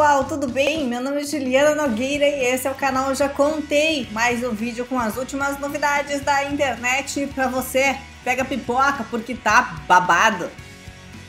pessoal, tudo bem? Meu nome é Juliana Nogueira e esse é o canal Já Contei, mais um vídeo com as últimas novidades da internet para você. Pega pipoca porque tá babado.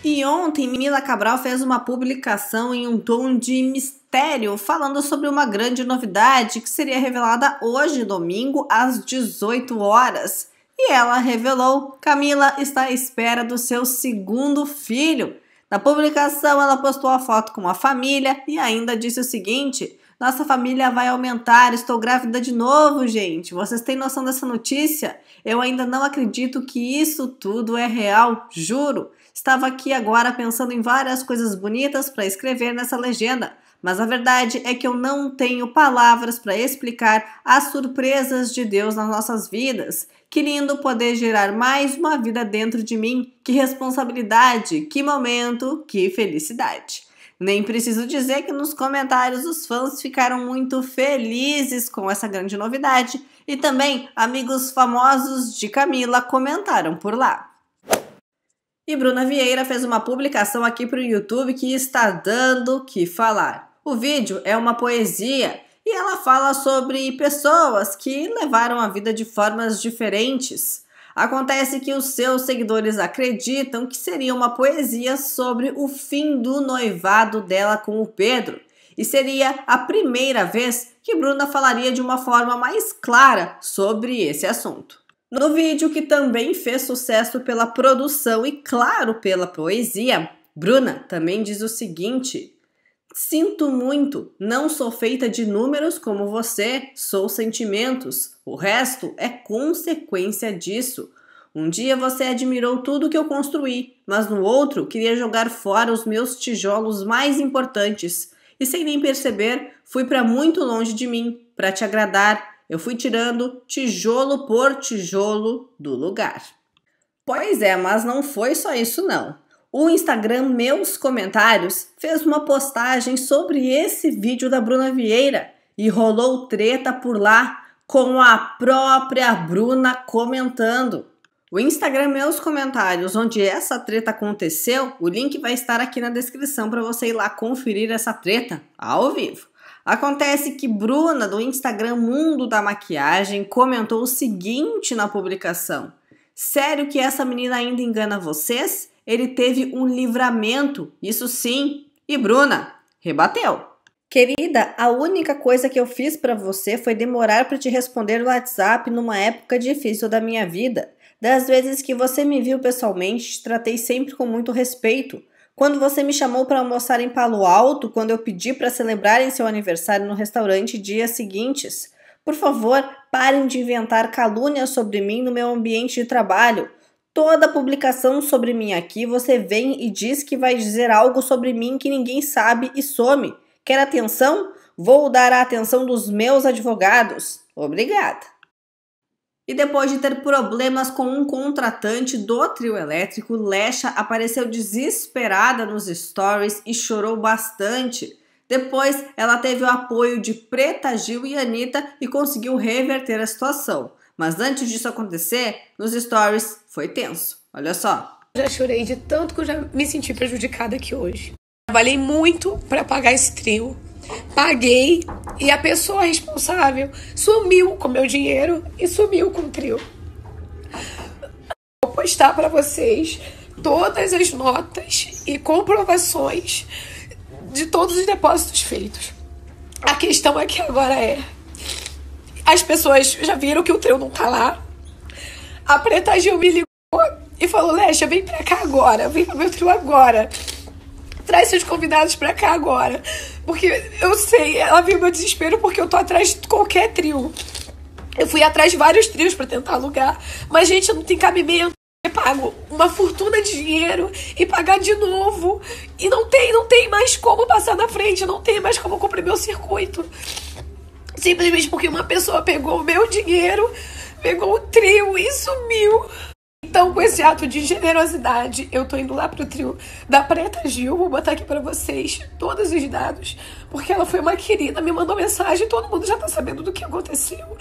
E ontem Mila Cabral fez uma publicação em um tom de mistério, falando sobre uma grande novidade que seria revelada hoje, domingo, às 18 horas. E ela revelou: Camila está à espera do seu segundo filho. Na publicação, ela postou a foto com a família e ainda disse o seguinte: Nossa família vai aumentar, estou grávida de novo, gente. Vocês têm noção dessa notícia? Eu ainda não acredito que isso tudo é real, juro. Estava aqui agora pensando em várias coisas bonitas para escrever nessa legenda, mas a verdade é que eu não tenho palavras para explicar as surpresas de Deus nas nossas vidas. Que lindo poder gerar mais uma vida dentro de mim. Que responsabilidade, que momento, que felicidade. Nem preciso dizer que nos comentários os fãs ficaram muito felizes com essa grande novidade e também amigos famosos de Camila comentaram por lá. E Bruna Vieira fez uma publicação aqui para o YouTube que está dando o que falar. O vídeo é uma poesia e ela fala sobre pessoas que levaram a vida de formas diferentes. Acontece que os seus seguidores acreditam que seria uma poesia sobre o fim do noivado dela com o Pedro. E seria a primeira vez que Bruna falaria de uma forma mais clara sobre esse assunto. No vídeo, que também fez sucesso pela produção e, claro, pela poesia, Bruna também diz o seguinte: Sinto muito, não sou feita de números como você, sou sentimentos. O resto é consequência disso. Um dia você admirou tudo que eu construí, mas no outro queria jogar fora os meus tijolos mais importantes. E sem nem perceber, fui para muito longe de mim para te agradar. Eu fui tirando tijolo por tijolo do lugar. Pois é, mas não foi só isso não o Instagram Meus Comentários fez uma postagem sobre esse vídeo da Bruna Vieira e rolou treta por lá com a própria Bruna comentando. O Instagram Meus Comentários, onde essa treta aconteceu, o link vai estar aqui na descrição para você ir lá conferir essa treta ao vivo. Acontece que Bruna, do Instagram Mundo da Maquiagem, comentou o seguinte na publicação: Sério que essa menina ainda engana vocês? ele teve um livramento, isso sim. E Bruna rebateu. Querida, a única coisa que eu fiz para você foi demorar para te responder no WhatsApp numa época difícil da minha vida. Das vezes que você me viu pessoalmente, te tratei sempre com muito respeito. Quando você me chamou para almoçar em Palo Alto, quando eu pedi para celebrarem seu aniversário no restaurante dias seguintes. Por favor, parem de inventar calúnias sobre mim no meu ambiente de trabalho. Toda publicação sobre mim aqui você vem e diz que vai dizer algo sobre mim que ninguém sabe e some. Quer atenção? Vou dar a atenção dos meus advogados. Obrigada. E depois de ter problemas com um contratante do trio elétrico, Lesha apareceu desesperada nos stories e chorou bastante. Depois, ela teve o apoio de Preta Gil e Anitta e conseguiu reverter a situação. Mas antes disso acontecer, nos stories foi tenso. Olha só. Já chorei de tanto que eu já me senti prejudicada aqui hoje. Trabalhei muito para pagar esse trio. Paguei e a pessoa responsável sumiu com meu dinheiro e sumiu com o trio. Vou postar para vocês todas as notas e comprovações de todos os depósitos feitos. A questão aqui é agora é as pessoas já viram que o trio não tá lá. A Preta Gil me ligou e falou: Lécia, vem pra cá agora, vem pro meu trio agora. Traz seus convidados pra cá agora. Porque eu sei, ela viu meu desespero porque eu tô atrás de qualquer trio. Eu fui atrás de vários trios para tentar alugar, mas gente, não tem cabimento. Eu pago uma fortuna de dinheiro e pagar de novo. E não tem, não tem mais como passar na frente, não tem mais como cumprir meu circuito. Simplesmente porque uma pessoa pegou o meu dinheiro, pegou o trio e sumiu. Então, com esse ato de generosidade, eu tô indo lá pro trio da Preta Gil. Vou botar aqui para vocês todos os dados, porque ela foi uma querida, me mandou mensagem, todo mundo já tá sabendo do que aconteceu.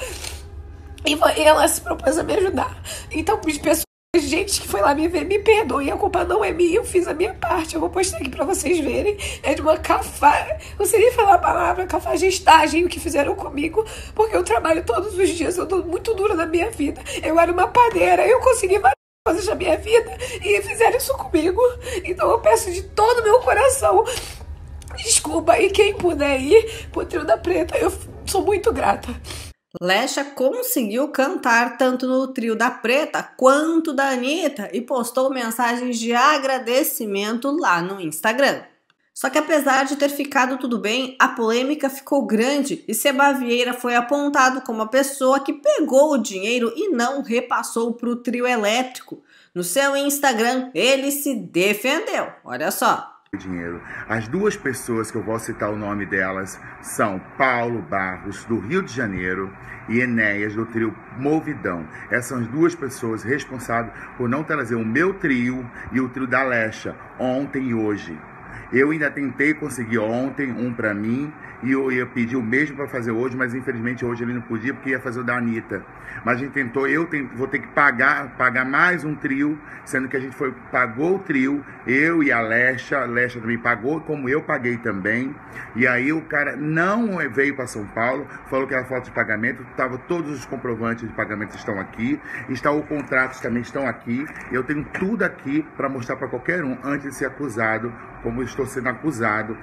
E ela se propôs a me ajudar. Então, pessoas gente que foi lá me ver, me perdoe, a culpa não é minha, eu fiz a minha parte. Eu vou postar aqui pra vocês verem. É de uma cafá. Não sei nem falar a palavra, cafagestagem, o que fizeram comigo, porque eu trabalho todos os dias, eu dou muito dura na minha vida. Eu era uma padeira, eu consegui várias coisas na minha vida e fizeram isso comigo. Então eu peço de todo o meu coração. Desculpa, e quem puder ir pro Trio da Preta, eu sou muito grata. Lesha conseguiu cantar tanto no trio da Preta quanto da Anitta e postou mensagens de agradecimento lá no Instagram. Só que apesar de ter ficado tudo bem, a polêmica ficou grande e Seba Vieira foi apontado como a pessoa que pegou o dinheiro e não repassou para o trio elétrico. No seu Instagram, ele se defendeu. Olha só dinheiro. As duas pessoas que eu vou citar o nome delas são Paulo Barros, do Rio de Janeiro, e Enéas, do trio Movidão. Essas são as duas pessoas responsáveis por não trazer o meu trio e o trio da Lecha ontem e hoje. Eu ainda tentei conseguir ontem um para mim e eu, eu pedi o mesmo para fazer hoje, mas infelizmente hoje ele não podia porque ia fazer o da Anitta. Mas a gente tentou, eu vou ter que pagar, pagar mais um trio, sendo que a gente foi pagou o trio, eu e a Lesha, a Lesha também pagou, como eu paguei também. E aí o cara não veio para São Paulo, falou que era falta de pagamento, tava todos os comprovantes de pagamento estão aqui, está o contrato também estão aqui. Eu tenho tudo aqui para mostrar para qualquer um antes de ser acusado como estou estou sendo acusado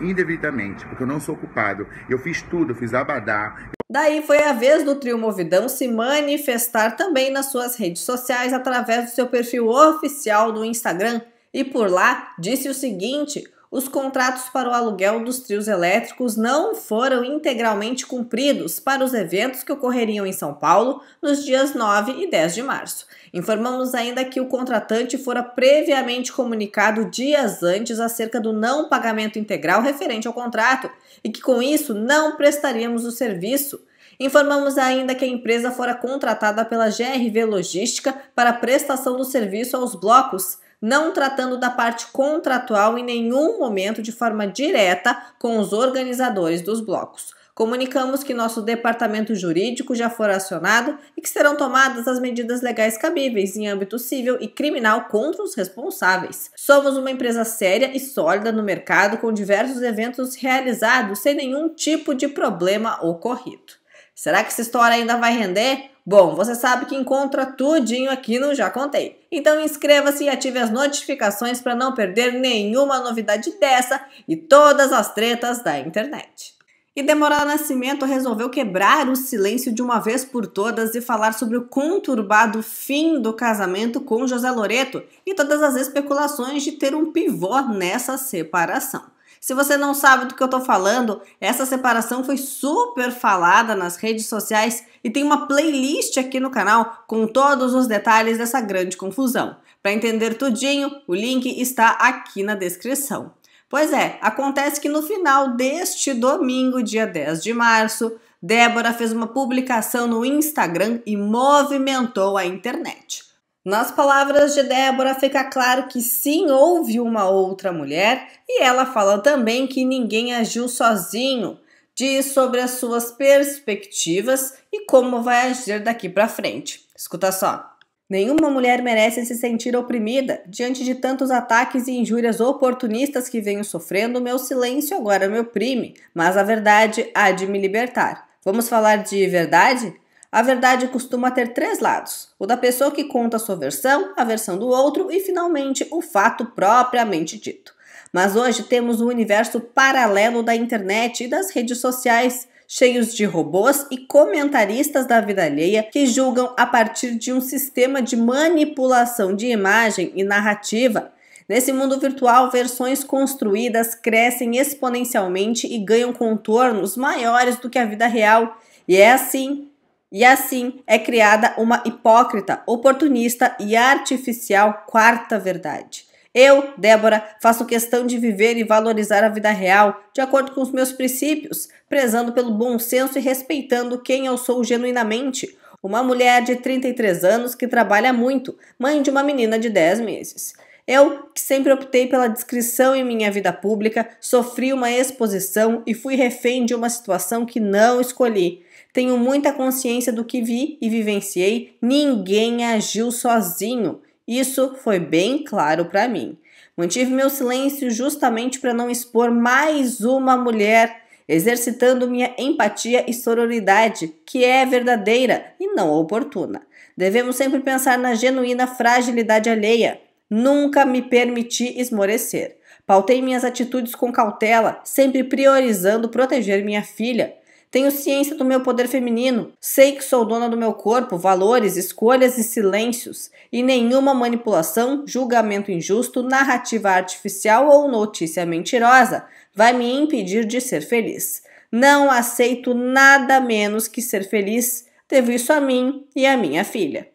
indevidamente, porque eu não sou culpado. Eu fiz tudo, eu fiz abadá. Daí foi a vez do trio Movidão se manifestar também nas suas redes sociais através do seu perfil oficial do Instagram. E por lá disse o seguinte: os contratos para o aluguel dos trios elétricos não foram integralmente cumpridos para os eventos que ocorreriam em São Paulo nos dias 9 e 10 de março. Informamos ainda que o contratante fora previamente comunicado dias antes acerca do não pagamento integral referente ao contrato e que com isso não prestaríamos o serviço. Informamos ainda que a empresa fora contratada pela GRV Logística para prestação do serviço aos blocos não tratando da parte contratual em nenhum momento de forma direta com os organizadores dos blocos. Comunicamos que nosso departamento jurídico já foi acionado e que serão tomadas as medidas legais cabíveis em âmbito civil e criminal contra os responsáveis. Somos uma empresa séria e sólida no mercado, com diversos eventos realizados sem nenhum tipo de problema ocorrido. Será que essa história ainda vai render? Bom, você sabe que encontra tudinho aqui no Já Contei. Então inscreva-se e ative as notificações para não perder nenhuma novidade dessa e todas as tretas da internet. E Demorar Nascimento resolveu quebrar o silêncio de uma vez por todas e falar sobre o conturbado fim do casamento com José Loreto e todas as especulações de ter um pivô nessa separação. Se você não sabe do que eu estou falando, essa separação foi super falada nas redes sociais e tem uma playlist aqui no canal com todos os detalhes dessa grande confusão. Para entender tudinho, o link está aqui na descrição. Pois é, acontece que no final deste domingo, dia 10 de março, Débora fez uma publicação no Instagram e movimentou a internet. Nas palavras de Débora, fica claro que sim, houve uma outra mulher e ela fala também que ninguém agiu sozinho. Diz sobre as suas perspectivas e como vai agir daqui para frente. Escuta só. Nenhuma mulher merece se sentir oprimida. Diante de tantos ataques e injúrias oportunistas que venho sofrendo, meu silêncio agora é me oprime, mas a verdade há de me libertar. Vamos falar de verdade? A verdade costuma ter três lados: o da pessoa que conta a sua versão, a versão do outro e, finalmente, o fato propriamente dito. Mas hoje temos um universo paralelo da internet e das redes sociais, cheios de robôs e comentaristas da vida alheia que julgam a partir de um sistema de manipulação de imagem e narrativa. Nesse mundo virtual, versões construídas crescem exponencialmente e ganham contornos maiores do que a vida real. E é assim e assim é criada uma hipócrita, oportunista e artificial quarta verdade. Eu, Débora, faço questão de viver e valorizar a vida real, de acordo com os meus princípios, prezando pelo bom senso e respeitando quem eu sou genuinamente. Uma mulher de 33 anos que trabalha muito, mãe de uma menina de 10 meses. Eu, que sempre optei pela discrição em minha vida pública, sofri uma exposição e fui refém de uma situação que não escolhi. Tenho muita consciência do que vi e vivenciei. Ninguém agiu sozinho. Isso foi bem claro para mim. Mantive meu silêncio justamente para não expor mais uma mulher, exercitando minha empatia e sororidade, que é verdadeira e não oportuna. Devemos sempre pensar na genuína fragilidade alheia. Nunca me permiti esmorecer. Pautei minhas atitudes com cautela, sempre priorizando proteger minha filha, tenho ciência do meu poder feminino. Sei que sou dona do meu corpo, valores, escolhas e silêncios. E nenhuma manipulação, julgamento injusto, narrativa artificial ou notícia mentirosa vai me impedir de ser feliz. Não aceito nada menos que ser feliz. Devo isso a mim e a minha filha.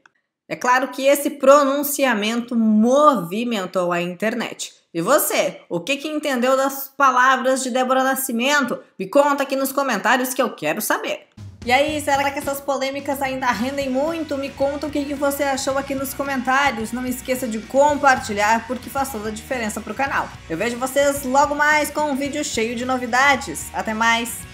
É claro que esse pronunciamento movimentou a internet e você, o que, que entendeu das palavras de Débora Nascimento? Me conta aqui nos comentários que eu quero saber. E aí, será que essas polêmicas ainda rendem muito? Me conta o que, que você achou aqui nos comentários. Não esqueça de compartilhar porque faz toda a diferença para o canal. Eu vejo vocês logo mais com um vídeo cheio de novidades. Até mais!